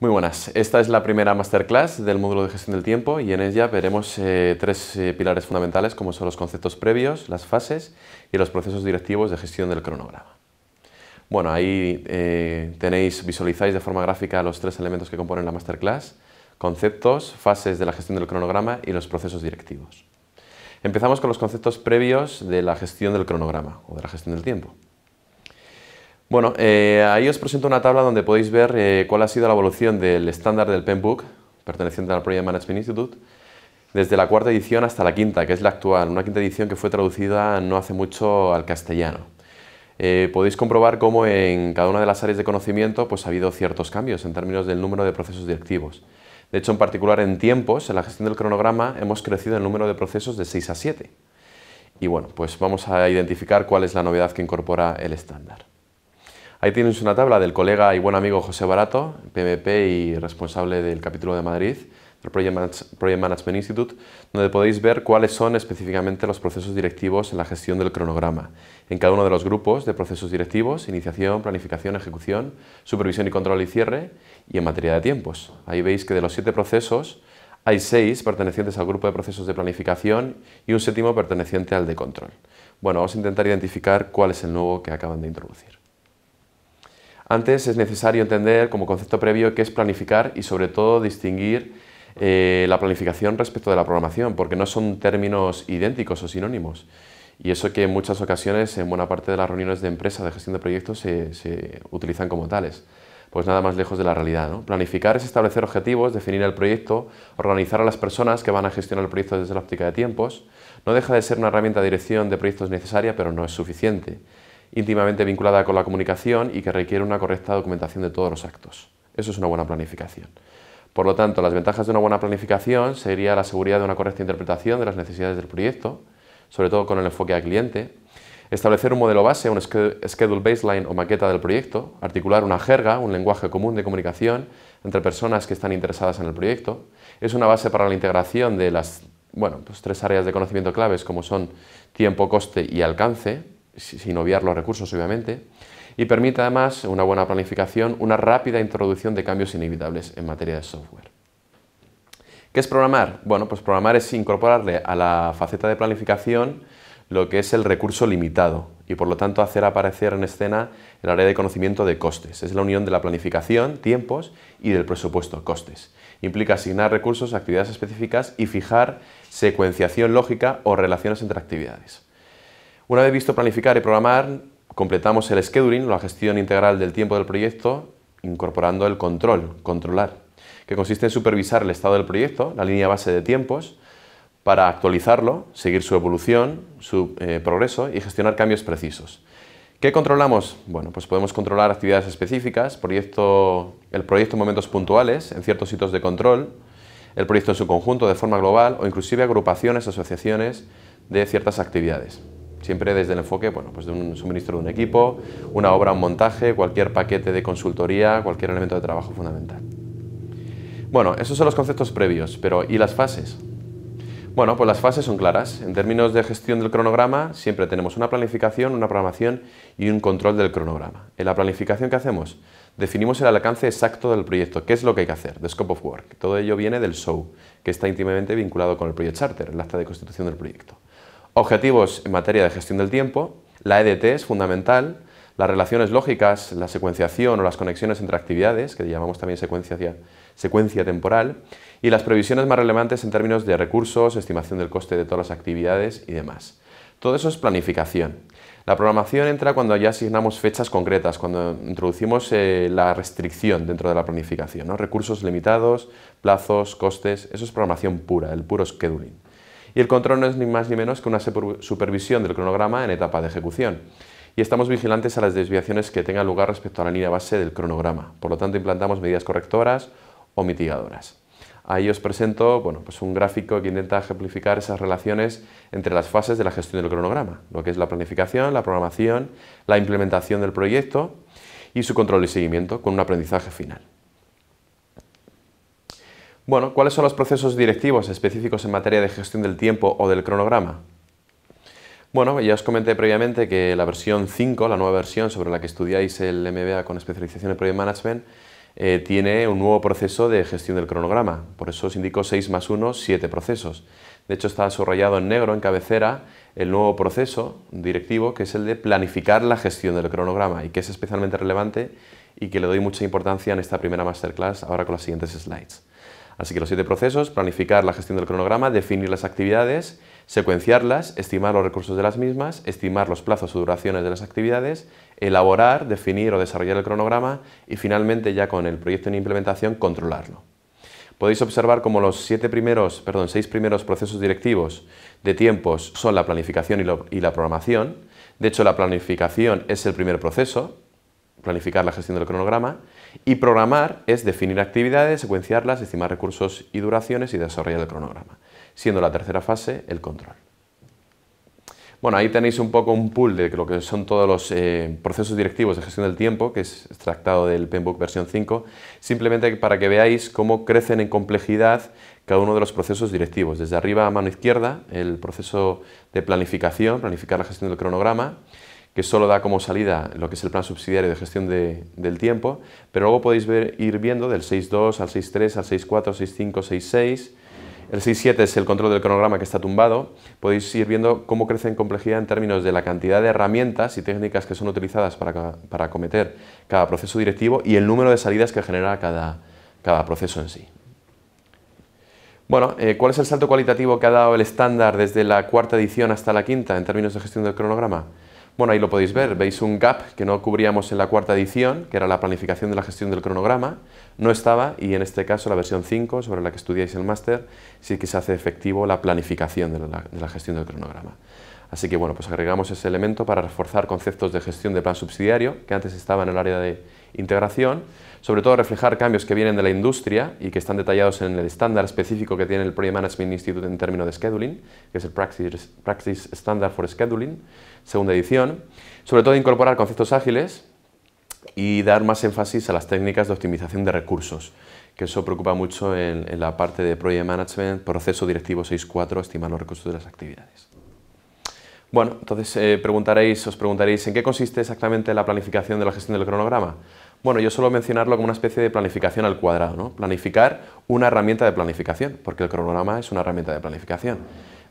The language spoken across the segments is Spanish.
Muy buenas, esta es la primera masterclass del módulo de gestión del tiempo y en ella veremos eh, tres eh, pilares fundamentales como son los conceptos previos, las fases y los procesos directivos de gestión del cronograma. Bueno, ahí eh, tenéis, visualizáis de forma gráfica los tres elementos que componen la masterclass, conceptos, fases de la gestión del cronograma y los procesos directivos. Empezamos con los conceptos previos de la gestión del cronograma o de la gestión del tiempo. Bueno, eh, ahí os presento una tabla donde podéis ver eh, cuál ha sido la evolución del estándar del Penbook, perteneciente al Project Management Institute, desde la cuarta edición hasta la quinta, que es la actual, una quinta edición que fue traducida no hace mucho al castellano. Eh, podéis comprobar cómo en cada una de las áreas de conocimiento pues, ha habido ciertos cambios en términos del número de procesos directivos. De hecho, en particular en tiempos, en la gestión del cronograma, hemos crecido el número de procesos de 6 a 7. Y bueno, pues vamos a identificar cuál es la novedad que incorpora el estándar. Ahí tienes una tabla del colega y buen amigo José Barato, PMP y responsable del capítulo de Madrid, del Project, Project Management Institute, donde podéis ver cuáles son específicamente los procesos directivos en la gestión del cronograma, en cada uno de los grupos de procesos directivos, iniciación, planificación, ejecución, supervisión y control y cierre, y en materia de tiempos. Ahí veis que de los siete procesos, hay seis pertenecientes al grupo de procesos de planificación y un séptimo perteneciente al de control. Bueno, vamos a intentar identificar cuál es el nuevo que acaban de introducir. Antes es necesario entender como concepto previo qué es planificar y sobre todo distinguir eh, la planificación respecto de la programación, porque no son términos idénticos o sinónimos. Y eso que en muchas ocasiones, en buena parte de las reuniones de empresas de gestión de proyectos, se, utilizan como tales. Pues nada más lejos de la realidad. Planificar es establecer objetivos, definir el proyecto, organizar a las personas que van a gestionar el proyecto desde la óptica de tiempos. No deja de ser una herramienta de dirección de proyectos necesaria, pero no es suficiente íntimamente vinculada con la comunicación y que requiere una correcta documentación de todos los actos. Eso es una buena planificación. Por lo tanto, las ventajas de una buena planificación sería la seguridad de una correcta interpretación de las necesidades del proyecto, sobre todo con el enfoque al cliente, establecer un modelo base, un schedule baseline o maqueta del proyecto, articular una jerga, un lenguaje común de comunicación entre personas que están interesadas en el proyecto. Es una base para la integración de las bueno, pues, tres áreas de conocimiento claves como son tiempo, coste y alcance, sin obviar los recursos obviamente, y permite además una buena planificación, una rápida introducción de cambios inevitables en materia de software. ¿Qué es programar? Bueno, pues programar es incorporarle a la faceta de planificación lo que es el recurso limitado y por lo tanto hacer aparecer en escena el área de conocimiento de costes. Es la unión de la planificación, tiempos y del presupuesto, costes. Implica asignar recursos a actividades específicas y fijar secuenciación lógica o relaciones entre actividades. Una vez visto planificar y programar, completamos el scheduling, la gestión integral del tiempo del proyecto, incorporando el control, controlar, que consiste en supervisar el estado del proyecto, la línea base de tiempos, para actualizarlo, seguir su evolución, su eh, progreso y gestionar cambios precisos. ¿Qué controlamos? Bueno, pues podemos controlar actividades específicas, el proyecto en momentos puntuales, en ciertos sitios de control, el proyecto en su conjunto de forma global o inclusive agrupaciones, asociaciones de ciertas actividades. Siempre desde el enfoque bueno, pues de un suministro de un equipo, una obra, un montaje, cualquier paquete de consultoría, cualquier elemento de trabajo fundamental. Bueno, esos son los conceptos previos, pero ¿y las fases? Bueno, pues las fases son claras. En términos de gestión del cronograma, siempre tenemos una planificación, una programación y un control del cronograma. En la planificación, que hacemos? Definimos el alcance exacto del proyecto, qué es lo que hay que hacer, the scope of work. Todo ello viene del show, que está íntimamente vinculado con el Project Charter, el acta de constitución del proyecto. Objetivos en materia de gestión del tiempo. La EDT es fundamental. Las relaciones lógicas, la secuenciación o las conexiones entre actividades, que llamamos también secuencia, temporal, y las previsiones más relevantes en términos de recursos, estimación del coste de todas las actividades y demás. Todo eso es planificación. La programación entra cuando ya asignamos fechas concretas, cuando introducimos eh, la restricción dentro de la planificación, recursos limitados, plazos, costes, eso es programación pura, el puro scheduling. Y el control no es ni más ni menos que una supervisión del cronograma en etapa de ejecución. Y estamos vigilantes a las desviaciones que tengan lugar respecto a la línea base del cronograma. Por lo tanto, implantamos medidas correctoras o mitigadoras. Ahí os presento bueno, pues un gráfico que intenta ejemplificar esas relaciones entre las fases de la gestión del cronograma, lo que es la planificación, la programación, la implementación del proyecto y su control y seguimiento con un aprendizaje final. Bueno, ¿cuáles son los procesos directivos específicos en materia de gestión del tiempo o del cronograma? Bueno, ya os comenté previamente que la versión 5, la nueva versión sobre la que estudiáis el MBA con especialización en Project Management, eh, tiene un nuevo proceso de gestión del cronograma. Por eso os indico 6 más 1, 7 procesos. De hecho, está subrayado en negro, en cabecera, el nuevo proceso directivo, que es el de planificar la gestión del cronograma y que es especialmente relevante y que le doy mucha importancia en esta primera masterclass, ahora con las siguientes slides. Así que los siete procesos, planificar la gestión del cronograma, definir las actividades, secuenciarlas, estimar los recursos de las mismas, estimar los plazos o duraciones de las actividades, elaborar, definir o desarrollar el cronograma y finalmente ya con el proyecto en implementación controlarlo. Podéis observar como los siete primeros, perdón, seis primeros procesos directivos de tiempos son la planificación y la programación. De hecho, la planificación es el primer proceso, planificar la gestión del cronograma y programar es definir actividades, secuenciarlas, estimar recursos y duraciones y desarrollar el cronograma, siendo la tercera fase el control. Bueno, ahí tenéis un poco un pool de lo que son todos los eh, procesos directivos de gestión del tiempo, que es extractado del Penbook versión 5, simplemente para que veáis cómo crecen en complejidad cada uno de los procesos directivos. Desde arriba a mano izquierda, el proceso de planificación, planificar la gestión del cronograma, que solo da como salida lo que es el plan subsidiario de gestión del tiempo, pero luego podéis ir viendo del 6.2 al 6.3, al 6.4, 6.5, 6.6, el 6.7 es el control del cronograma que está tumbado, podéis ir viendo cómo crece en complejidad en términos de la cantidad de herramientas y técnicas que son utilizadas para, acometer cada proceso directivo y el número de salidas que genera cada, proceso en sí. Bueno, eh, ¿cuál es el salto cualitativo que ha dado el estándar desde la cuarta edición hasta la quinta en términos de gestión del cronograma? Bueno, ahí lo podéis ver, veis un gap que no cubríamos en la cuarta edición, que era la planificación de la gestión del cronograma, no estaba y en este caso la versión 5, sobre la que estudiáis el máster, sí que se hace efectivo la planificación de la, de la gestión del cronograma. Así que bueno, pues agregamos ese elemento para reforzar conceptos de gestión de plan subsidiario, que antes estaba en el área de integración, sobre todo reflejar cambios que vienen de la industria y que están detallados en el estándar específico que tiene el Project Management Institute en términos de scheduling, que es el Practice, Standard for Scheduling, segunda edición, sobre todo incorporar conceptos ágiles y dar más énfasis a las técnicas de optimización de recursos, que eso preocupa mucho en, la parte de Project Management, proceso directivo 6.4, estimar los recursos de las actividades. Bueno, entonces eh, preguntaréis, os preguntaréis en qué consiste exactamente la planificación de la gestión del cronograma. Bueno, yo suelo mencionarlo como una especie de planificación al cuadrado, ¿no? Planificar una herramienta de planificación, porque el cronograma es una herramienta de planificación.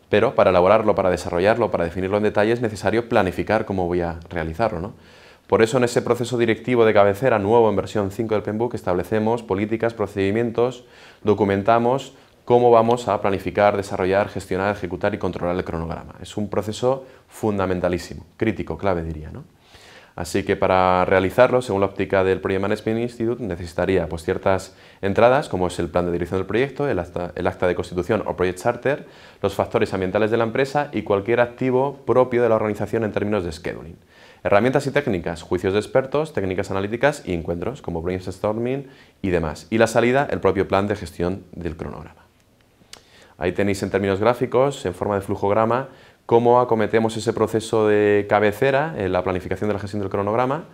Pero para elaborarlo, para desarrollarlo, para definirlo en detalle es necesario planificar cómo voy a realizarlo, ¿no? Por eso en ese proceso directivo de cabecera nuevo en versión 5 del PenBook, establecemos políticas, procedimientos, documentamos cómo vamos a planificar, desarrollar, gestionar, ejecutar y controlar el cronograma. Es un proceso fundamentalísimo, crítico, clave diría. ¿no? Así que para realizarlo, según la óptica del Project Management Institute, necesitaría pues, ciertas entradas, como es el plan de dirección del proyecto, el acta, el acta, de constitución o Project Charter, los factores ambientales de la empresa y cualquier activo propio de la organización en términos de scheduling. Herramientas y técnicas, juicios de expertos, técnicas analíticas y encuentros, como brainstorming y demás. Y la salida, el propio plan de gestión del cronograma. Ahí tenéis en términos gráficos, en forma de flujograma, cómo acometemos ese proceso de cabecera en la planificación de la gestión del cronograma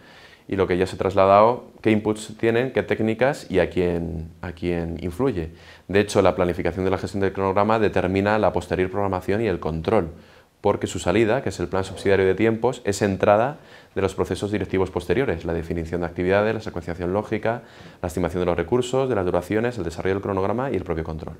y lo que ya se ha trasladado, qué inputs tienen, qué técnicas y a quién, a quién influye. De hecho, la planificación de la gestión del cronograma determina la posterior programación y el control, porque su salida, que es el plan subsidiario de tiempos, es entrada de los procesos directivos posteriores, la definición de actividades, la secuenciación lógica, la estimación de los recursos, de las duraciones, el desarrollo del cronograma y el propio control.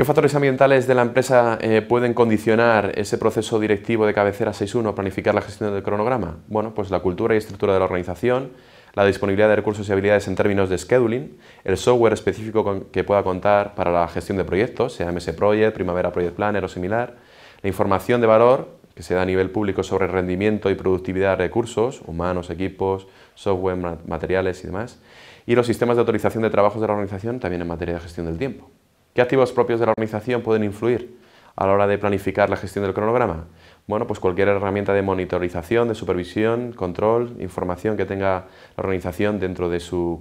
¿Qué factores ambientales de la empresa eh, pueden condicionar ese proceso directivo de cabecera 6.1, planificar la gestión del cronograma? Bueno, pues la cultura y estructura de la organización, la disponibilidad de recursos y habilidades en términos de scheduling, el software específico que pueda contar para la gestión de proyectos, sea MS Project, Primavera Project Planner o similar, la información de valor que se da a nivel público sobre rendimiento y productividad de recursos, humanos, equipos, software, materiales y demás, y los sistemas de autorización de trabajos de la organización también en materia de gestión del tiempo. ¿Qué activos propios de la organización pueden influir a la hora de planificar la gestión del cronograma? Bueno, pues cualquier herramienta de monitorización, de supervisión, control, información que tenga la organización dentro de su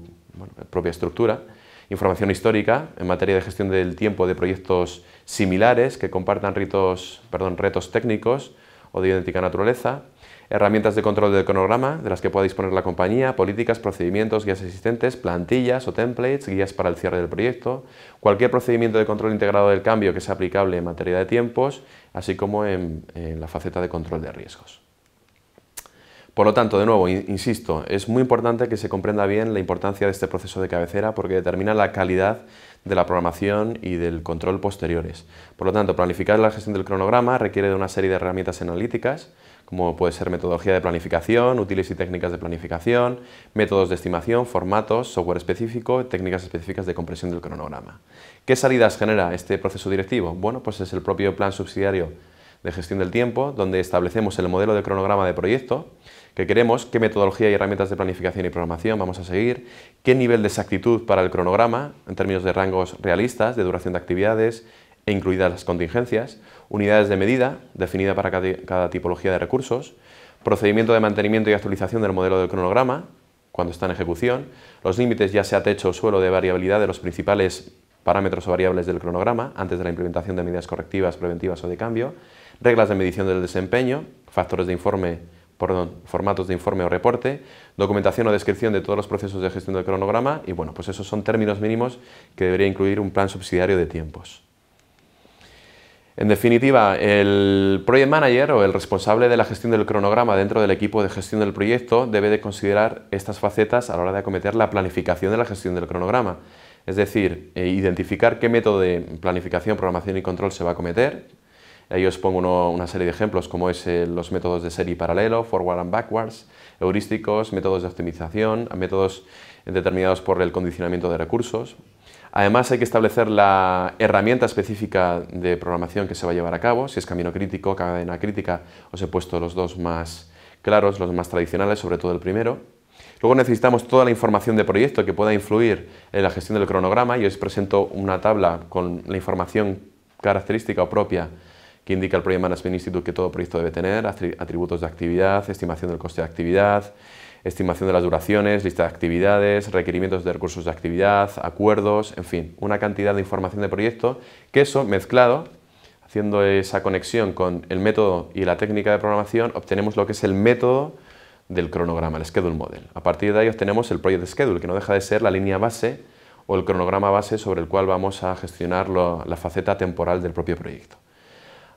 propia estructura, información histórica en materia de gestión del tiempo de proyectos similares que compartan ritos, retos técnicos o de idéntica naturaleza, herramientas de control del cronograma de las que pueda disponer la compañía, políticas, procedimientos, guías existentes, plantillas o templates, guías para el cierre del proyecto, cualquier procedimiento de control integrado del cambio que sea aplicable en materia de tiempos, así como en, la faceta de control de riesgos. Por lo tanto, de nuevo, insisto, es muy importante que se comprenda bien la importancia de este proceso de cabecera porque determina la calidad de la programación y del control posteriores. Por lo tanto, planificar la gestión del cronograma requiere de una serie de herramientas analíticas, como puede ser metodología de planificación, útiles y técnicas de planificación, métodos de estimación, formatos, software específico, técnicas específicas de compresión del cronograma. ¿Qué salidas genera este proceso directivo? Bueno, pues es el propio plan subsidiario de gestión del tiempo, donde establecemos el modelo de cronograma de proyecto que queremos, qué metodología y herramientas de planificación y programación vamos a seguir, qué nivel de exactitud para el cronograma en términos de rangos realistas, de duración de actividades e incluidas las contingencias, unidades de medida definida para cada, tipología de recursos, procedimiento de mantenimiento y actualización del modelo del cronograma cuando está en ejecución, los límites ya sea techo o suelo de variabilidad de los principales parámetros o variables del cronograma antes de la implementación de medidas correctivas, preventivas o de cambio, reglas de medición del desempeño, factores de informe, perdón, formatos de informe o reporte, documentación o descripción de todos los procesos de gestión del cronograma y bueno, pues esos son términos mínimos que debería incluir un plan subsidiario de tiempos. En definitiva, el project manager o el responsable de la gestión del cronograma dentro del equipo de gestión del proyecto debe de considerar estas facetas a la hora de acometer la planificación de la gestión del cronograma. Es decir, e identificar qué método de planificación, programación y control se va a acometer, Ahí os pongo una serie de ejemplos como es eh, los métodos de serie paralelo, forward and backwards, heurísticos, métodos de optimización, métodos determinados por el condicionamiento de recursos. Además hay que establecer la herramienta específica de programación que se va a llevar a cabo, si es camino crítico, cadena crítica, os he puesto los dos más claros, los más tradicionales, sobre todo el primero. Luego necesitamos toda la información de proyecto que pueda influir en la gestión del cronograma. y os presento una tabla con la información característica o propia que indica el Project Management Institute que todo proyecto debe tener, atributos de actividad, estimación del coste de actividad, estimación de las duraciones, lista de actividades, requerimientos de recursos de actividad, acuerdos, en fin, una cantidad de información de proyecto que eso mezclado, haciendo esa conexión con el método y la técnica de programación, obtenemos lo que es el método del cronograma, el Schedule Model. A partir de ahí obtenemos el Project Schedule, que no deja de ser la línea base o el cronograma base sobre el cual vamos a gestionar la faceta temporal del propio proyecto.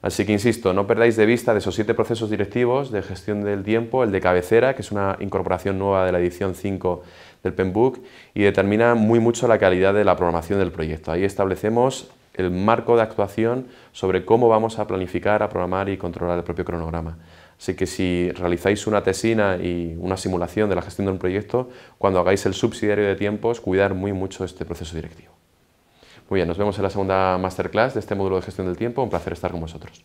Así que insisto, no perdáis de vista de esos siete procesos directivos de gestión del tiempo, el de cabecera, que es una incorporación nueva de la edición 5 del PenBook, y determina muy mucho la calidad de la programación del proyecto. Ahí establecemos el marco de actuación sobre cómo vamos a planificar, a programar y controlar el propio cronograma. Así que si realizáis una tesina y una simulación de la gestión de un proyecto, cuando hagáis el subsidiario de tiempos, cuidar muy mucho este proceso directivo. Muy bien, nos vemos en la segunda masterclass de este módulo de gestión del tiempo. Un placer estar con vosotros.